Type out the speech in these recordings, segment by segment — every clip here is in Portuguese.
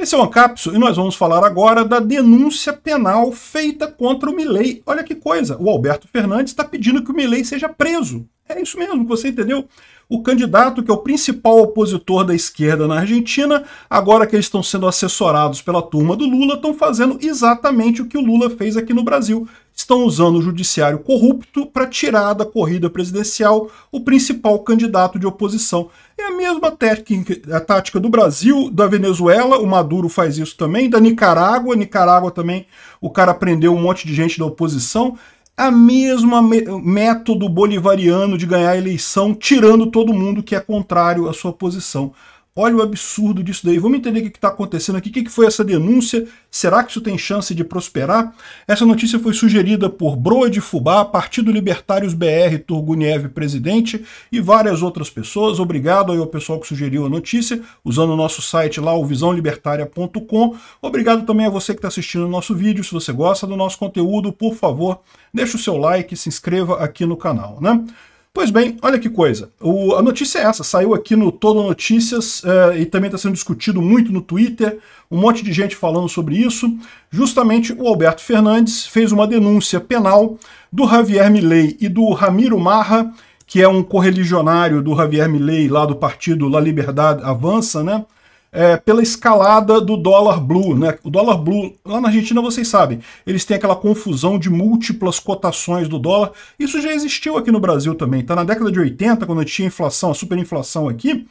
Esse é o Ancapso e nós vamos falar agora da denúncia penal feita contra o Milley. Olha que coisa, o Alberto Fernandes está pedindo que o Milley seja preso. É isso mesmo, você entendeu? O candidato que é o principal opositor da esquerda na Argentina, agora que eles estão sendo assessorados pela turma do Lula, estão fazendo exatamente o que o Lula fez aqui no Brasil estão usando o judiciário corrupto para tirar da corrida presidencial o principal candidato de oposição. É a mesma técnica, a tática do Brasil, da Venezuela, o Maduro faz isso também, da Nicarágua, Nicarágua também, o cara prendeu um monte de gente da oposição. A mesma método bolivariano de ganhar a eleição, tirando todo mundo que é contrário à sua posição. Olha o absurdo disso daí. Vamos entender o que está acontecendo aqui. O que, foi essa denúncia? Será que isso tem chance de prosperar? Essa notícia foi sugerida por Broa de Fubá, Partido Libertários BR, Turguniev, presidente, e várias outras pessoas. Obrigado aí ao pessoal que sugeriu a notícia, usando o nosso site lá, o Obrigado também a você que está assistindo o nosso vídeo. Se você gosta do nosso conteúdo, por favor, deixe o seu like, e se inscreva aqui no canal. Né? Pois bem, olha que coisa. O, a notícia é essa, saiu aqui no Todo Notícias eh, e também está sendo discutido muito no Twitter, um monte de gente falando sobre isso. Justamente o Alberto Fernandes fez uma denúncia penal do Javier Milei e do Ramiro Marra, que é um correligionário do Javier Milei lá do partido La Liberdade Avança, né? é, pela escalada do dólar blue. Né? O dólar blue, lá na Argentina, vocês sabem, eles têm aquela confusão de múltiplas cotações do dólar. Isso já existiu aqui no Brasil também. Tá? Na década de 80, quando tinha inflação, a superinflação aqui,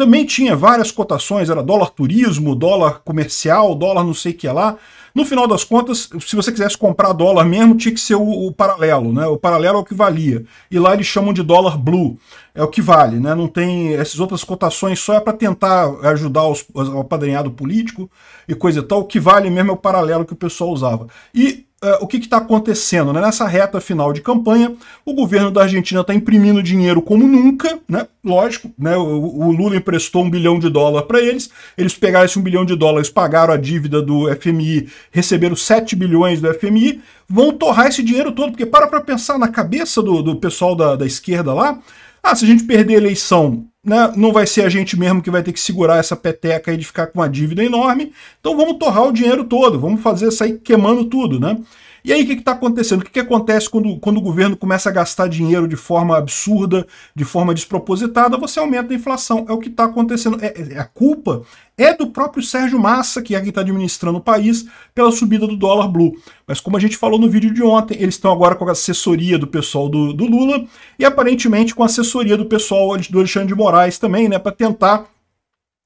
também tinha várias cotações, era dólar turismo, dólar comercial, dólar não sei o que lá. No final das contas, se você quisesse comprar dólar mesmo, tinha que ser o, o, paralelo, né? O paralelo é o que valia. E lá eles chamam de dólar blue, é o que vale, né? Não tem essas outras cotações, só é para tentar ajudar os, o apadrinhado político e coisa e tal. O que vale mesmo é o paralelo que o pessoal usava. E eh, o que está acontecendo? Né? Nessa reta final de campanha, o governo da Argentina está imprimindo dinheiro como nunca, né? lógico, né? O, o, Lula emprestou um bilhão de dólar para eles, eles pegaram esse um bilhão de dólares, pagaram a dívida do FMI, receberam 7 bilhões do FMI, vão torrar esse dinheiro todo, porque para para pensar na cabeça do, do pessoal da, da esquerda lá, ah, se a gente perder a eleição, né, não vai ser a gente mesmo que vai ter que segurar essa peteca e de ficar com uma dívida enorme. Então vamos torrar o dinheiro todo, vamos fazer sair queimando tudo, né? E aí o que está acontecendo? O que, que acontece quando, quando o governo começa a gastar dinheiro de forma absurda, de forma despropositada? Você aumenta a inflação. É o que está acontecendo. É, é, a culpa é do próprio Sérgio Massa, que é quem está administrando o país, pela subida do dólar blue. Mas como a gente falou no vídeo de ontem, eles estão agora com a assessoria do pessoal do, do Lula e aparentemente com a assessoria do pessoal do Alexandre de Moraes também, né, para tentar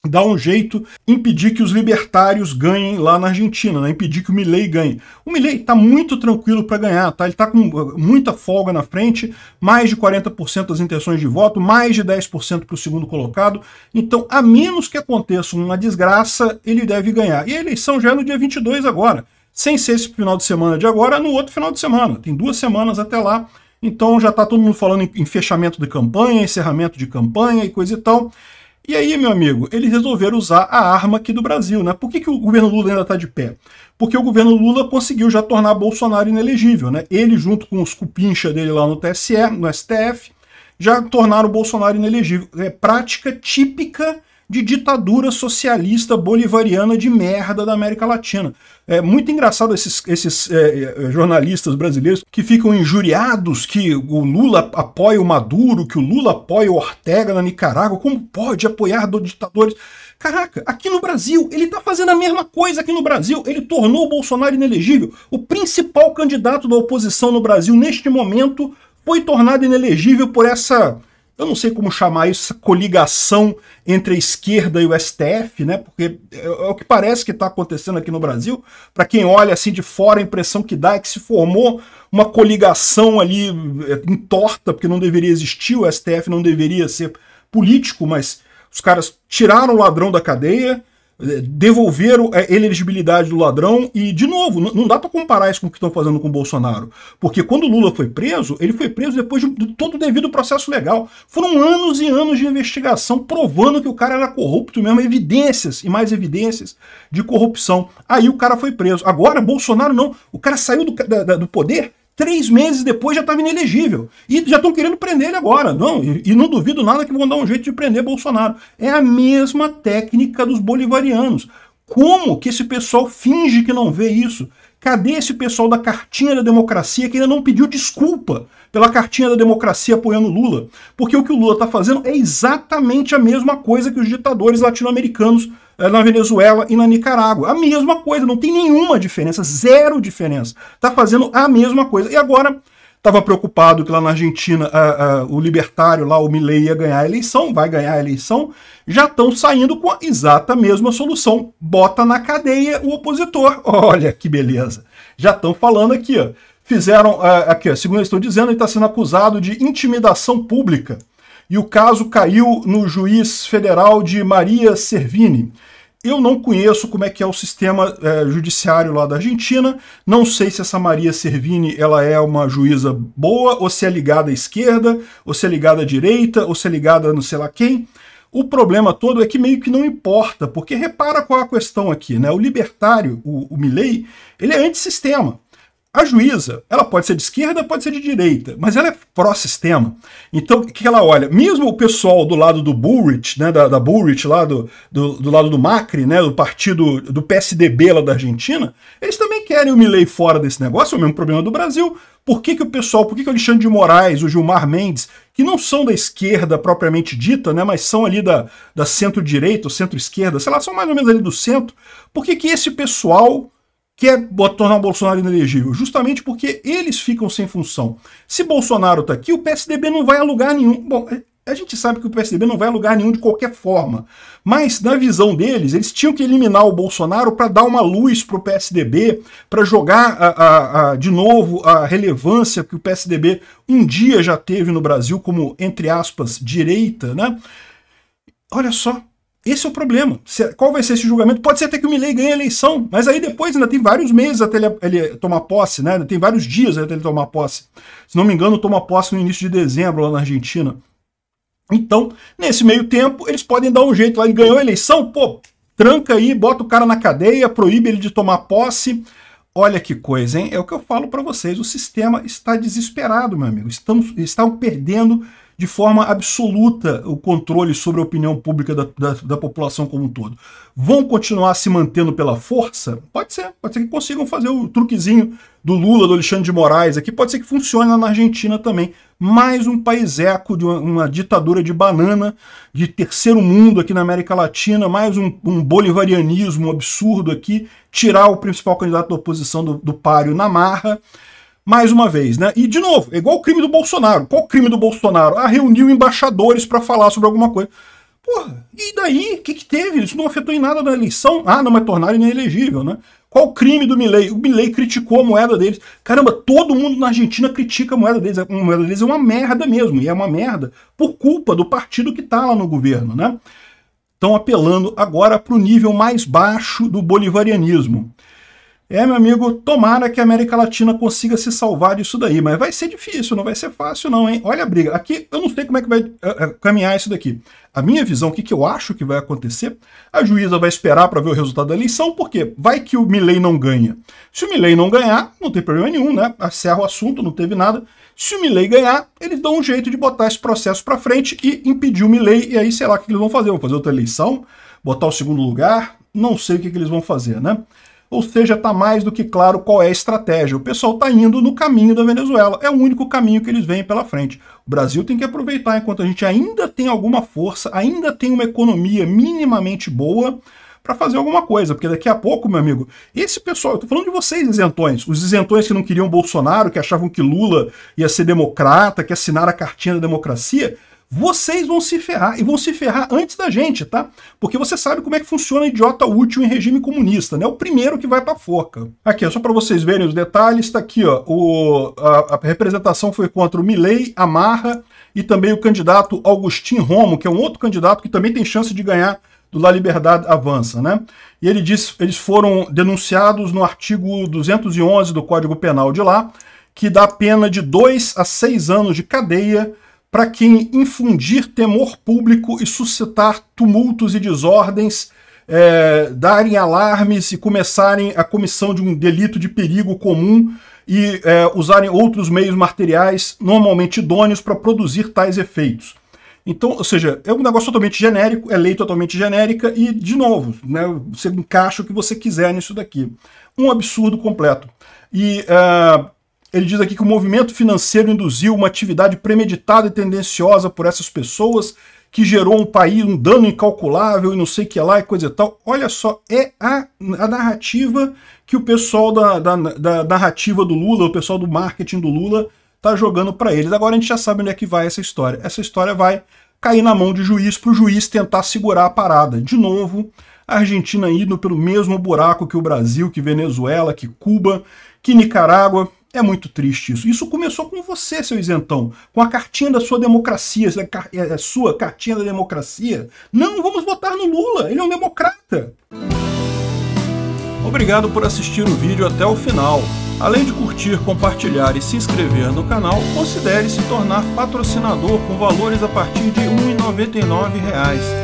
dar um jeito, impedir que os libertários ganhem lá na Argentina, né? impedir que o Milley ganhe. O Milley está muito tranquilo para ganhar, tá? ele está com uh, muita folga na frente, mais de 40% das intenções de voto, mais de 10% para o segundo colocado. Então, a menos que aconteça uma desgraça, ele deve ganhar. E a eleição já é no dia 22 agora, sem ser esse final de semana de agora, é no outro final de semana. Tem duas semanas até lá. Então já está todo mundo falando em fechamento de campanha, encerramento de campanha e coisa e tal. E aí, meu amigo, eles resolveram usar a arma aqui do Brasil, né? Por que, que o governo Lula ainda está de pé? Porque o governo Lula conseguiu já tornar Bolsonaro inelegível, né? Ele, junto com os cupincha dele lá no TSE, no STF, já tornaram Bolsonaro inelegível. É prática típica de ditadura socialista bolivariana de merda da América Latina. É muito engraçado esses, esses é, é, jornalistas brasileiros que ficam injuriados que o Lula apoia o Maduro, que o Lula apoia o Ortega na Nicarágua. Como pode apoiar ditadores? Caraca, aqui no Brasil, ele tá fazendo a mesma coisa aqui no Brasil. Ele tornou o Bolsonaro inelegível. O principal candidato da oposição no Brasil neste momento foi tornado inelegível por essa eu não sei como chamar isso, essa coligação entre a esquerda e o STF, né? Porque é, é o que parece que está acontecendo aqui no Brasil. Para quem olha assim de fora, a impressão que dá é que se formou uma coligação ali é, entorta, porque não deveria existir, o STF não deveria ser político, mas os caras tiraram o ladrão da cadeia, devolver a é, elegibilidade do ladrão e, de novo, não dá para comparar isso com o que estão fazendo com o Bolsonaro, porque quando Lula foi preso, ele foi preso depois de todo o devido processo legal. Foram anos e anos de investigação provando que o cara era corrupto mesmo, evidências e mais evidências de corrupção. Aí o cara foi preso. Agora, Bolsonaro não, o cara saiu do, da, da, do poder Três meses depois já estava inelegível. E já estão querendo prender ele agora. Não, e, e, não duvido nada que vão dar um jeito de prender Bolsonaro. É a mesma técnica dos bolivarianos. Como que esse pessoal finge que não vê isso? Cadê esse pessoal da cartinha da democracia que ainda não pediu desculpa pela cartinha da democracia apoiando Lula? Porque o que o Lula está fazendo é exatamente a mesma coisa que os ditadores latino-americanos eh, na Venezuela e na Nicarágua. A mesma coisa, não tem nenhuma diferença, zero diferença. Está fazendo a mesma coisa. E agora estava preocupado que lá na Argentina a, eh, a, eh, o libertário lá, o Milley, ia ganhar a eleição, vai ganhar a eleição, já estão saindo com a exata mesma solução. Bota na cadeia o opositor. Olha que beleza. Já estão falando aqui, ó. Fizeram, aqui, segundo eles estão dizendo, ele está sendo acusado de intimidação pública e o caso caiu no juiz federal de Maria Servini. Eu não conheço como é que é o sistema é, judiciário lá da Argentina, não sei se essa Maria Servini ela é uma juíza boa, ou se é ligada à esquerda, ou se é ligada à direita, ou se é ligada a não sei lá quem. O problema todo é que meio que não importa, porque repara qual é a questão aqui, né? O libertário, o, o Milley, ele é antissistema. A juíza, ela pode ser de esquerda, pode ser de direita, mas ela é pró-sistema. Então, o que ela olha? Mesmo o pessoal do lado do Bullrich, né, da, da Bullrich, lá do, do, do, lado do Macri, né, do partido do PSDB lá da Argentina, eles também querem o Milley fora desse negócio, é o mesmo problema do Brasil. Por que, que o pessoal, por que, que o Alexandre de Moraes, o Gilmar Mendes, que não são da esquerda propriamente dita, né, mas são ali da, da centro-direita, centro-esquerda, sei lá, são mais ou menos ali do centro, por que, que esse pessoal quer é tornar o Bolsonaro inelegível? Justamente porque eles ficam sem função. Se Bolsonaro está aqui, o PSDB não vai a lugar nenhum. Bom, é, a gente sabe que o PSDB não vai a lugar nenhum de qualquer forma. Mas, na visão deles, eles tinham que eliminar o Bolsonaro para dar uma luz para o PSDB, para jogar a, a, a, de novo a relevância que o PSDB um dia já teve no Brasil como, entre aspas, direita, né? Olha só, esse é o problema. É, qual vai ser esse julgamento? Pode ser até que o Milley ganhe a eleição, mas aí depois ainda tem vários meses até ele, ele tomar posse, né? tem vários dias até ele tomar posse. Se não me engano, toma posse no início de dezembro lá na Argentina. Então, nesse meio tempo, eles podem dar um jeito lá. Ele ganhou a eleição, pô, tranca aí, bota o cara na cadeia, proíbe ele de tomar posse. Olha que coisa, hein? É o que eu falo para vocês. O sistema está desesperado, meu amigo. Estamos, estão perdendo de forma absoluta o controle sobre a opinião pública da, da, da, população como um todo. Vão continuar se mantendo pela força? Pode ser, pode ser que consigam fazer o truquezinho do Lula, do Alexandre de Moraes aqui, pode ser que funcione lá na Argentina também. Mais um país eco de uma, uma ditadura de banana, de terceiro mundo aqui na América Latina, mais um, um bolivarianismo absurdo aqui, tirar o principal candidato da oposição do, do páreo na marra mais uma vez, né? E de novo, é igual o crime do Bolsonaro. Qual o crime do Bolsonaro? Ah, reuniu embaixadores para falar sobre alguma coisa. Porra, e daí? O que, que teve? Isso não afetou em nada na eleição. Ah, não, mas tornaram inelegível, né? Qual o crime do Milley? O Milley criticou a moeda deles. Caramba, todo mundo na Argentina critica a moeda deles. A moeda deles é uma merda mesmo, e é uma merda por culpa do partido que tá lá no governo, né? Estão apelando agora para o nível mais baixo do bolivarianismo. É, meu amigo, tomara que a América Latina consiga se salvar disso daí, mas vai ser difícil, não vai ser fácil não, hein? Olha a briga. Aqui, eu não sei como é que vai uh, uh, caminhar isso daqui. A minha visão, o que, que eu acho que vai acontecer, a juíza vai esperar para ver o resultado da eleição, porque vai que o Milley não ganha. Se o Milley não ganhar, não tem problema nenhum, né? Acerra o assunto, não teve nada. Se o Milley ganhar, eles dão um jeito de botar esse processo para frente e impedir o Milley, e aí sei lá o que, que eles vão fazer, vão fazer outra eleição, botar o segundo lugar, não sei o que, que eles vão fazer, né? Ou seja, está mais do que claro qual é a estratégia. O pessoal está indo no caminho da Venezuela. É o único caminho que eles veem pela frente. O Brasil tem que aproveitar enquanto a gente ainda tem alguma força, ainda tem uma economia minimamente boa para fazer alguma coisa, porque daqui a pouco, meu amigo, esse pessoal, eu estou falando de vocês, isentões, os isentões que não queriam Bolsonaro, que achavam que Lula ia ser democrata, que assinaram a cartinha da democracia, vocês vão se ferrar e vão se ferrar antes da gente, tá? Porque você sabe como é que funciona idiota útil em regime comunista, né? O primeiro que vai pra forca. Aqui, ó, só para vocês verem os detalhes, tá aqui, ó, o, a, a representação foi contra o Milley, Amarra e também o candidato Augustin Romo, que é um outro candidato que também tem chance de ganhar do La Liberdade Avança, né? E ele diz, eles foram denunciados no artigo 211 do Código Penal de lá, que dá pena de dois a seis anos de cadeia para quem infundir temor público e suscitar tumultos e desordens, é, darem alarmes e começarem a comissão de um delito de perigo comum e é, usarem outros meios materiais normalmente idôneos para produzir tais efeitos. Então, ou seja, é um negócio totalmente genérico, é lei totalmente genérica e, de novo, né, você encaixa o que você quiser nisso daqui. Um absurdo completo. E uh, ele diz aqui que o movimento financeiro induziu uma atividade premeditada e tendenciosa por essas pessoas que gerou um país, um dano incalculável e não sei o que lá e coisa e tal. Olha só, é a, a narrativa que o pessoal da, da, da, narrativa do Lula, o pessoal do marketing do Lula, tá jogando para eles. Agora a gente já sabe onde é que vai essa história. Essa história vai cair na mão de juiz para o juiz tentar segurar a parada. De novo, a Argentina indo pelo mesmo buraco que o Brasil, que Venezuela, que Cuba, que Nicarágua, é muito triste isso. Isso começou com você, seu isentão, com a cartinha da sua democracia, a é, é, sua cartinha da democracia. Não vamos votar no Lula, ele é um democrata. Obrigado por assistir o vídeo até o final. Além de curtir, compartilhar e se inscrever no canal, considere se tornar patrocinador com valores a partir de R$ 1,99